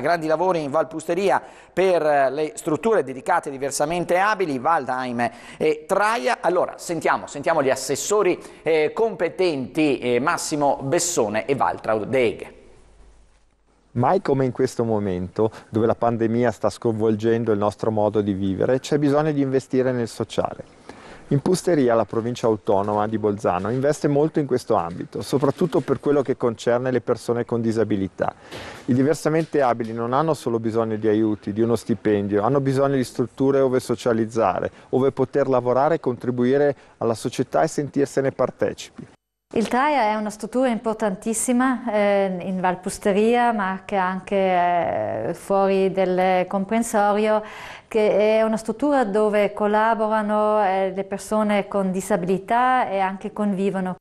Grandi lavori in Valpusteria per eh, le strutture dedicate diversamente abili, Valdheim e Traia. Allora, sentiamo, sentiamo gli assessori eh, competenti eh, Massimo Bessone e Valtraud Deeg. Mai come in questo momento, dove la pandemia sta sconvolgendo il nostro modo di vivere, c'è bisogno di investire nel sociale. In Pusteria, la provincia autonoma di Bolzano, investe molto in questo ambito, soprattutto per quello che concerne le persone con disabilità. I diversamente abili non hanno solo bisogno di aiuti, di uno stipendio, hanno bisogno di strutture dove socializzare, dove poter lavorare e contribuire alla società e sentirsene partecipi. Il TRAIA è una struttura importantissima eh, in Valpusteria ma che anche eh, fuori del comprensorio che è una struttura dove collaborano eh, le persone con disabilità e anche convivono.